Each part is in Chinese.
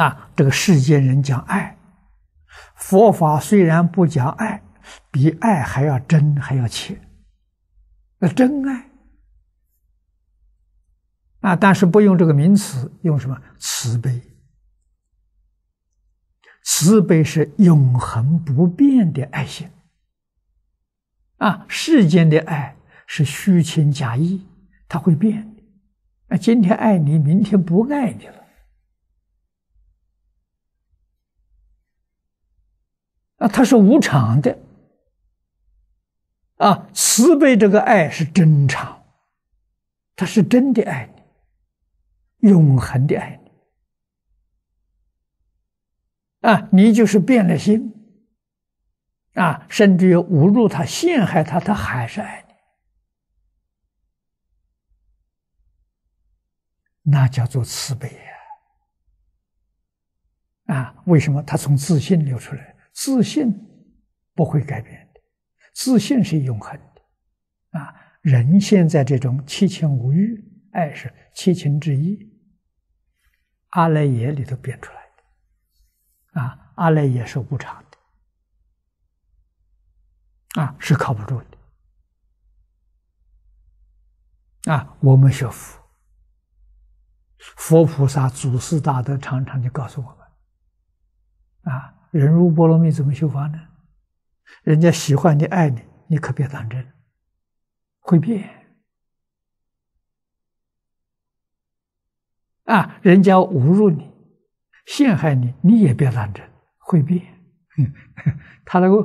啊，这个世间人讲爱，佛法虽然不讲爱，比爱还要真还要切。那真爱啊，但是不用这个名词，用什么慈悲？慈悲是永恒不变的爱心。啊，世间的爱是虚情假意，它会变。那今天爱你，明天不爱你了。啊，他是无常的，啊，慈悲这个爱是真常，他是真的爱你，永恒的爱你，啊，你就是变了心，啊，甚至于侮辱他、陷害他，他还是爱你，那叫做慈悲呀，啊，为什么他从自信流出来？自信不会改变的，自信是永恒的啊！人现在这种七情五欲，爱是七情之一，阿赖耶里头变出来的啊！阿赖耶是无常的啊，是靠不住的啊！我们学佛，佛菩萨、祖师大德常常就告诉我们啊。人如菠萝蜜，怎么修法呢？人家喜欢你、爱你，你可别当真，会变。啊，人家侮辱你、陷害你，你也别当真，会变。他那个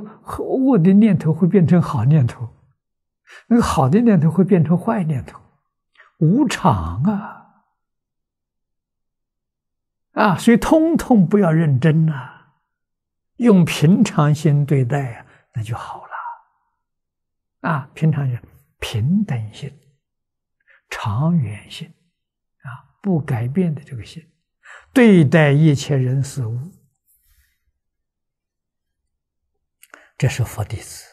恶的念头会变成好念头，那个好的念头会变成坏念头，无常啊！啊，所以通通不要认真呐。用平常心对待呀，那就好了。啊，平常心、平等心、长远心，啊，不改变的这个心，对待一切人事物，这是佛弟子。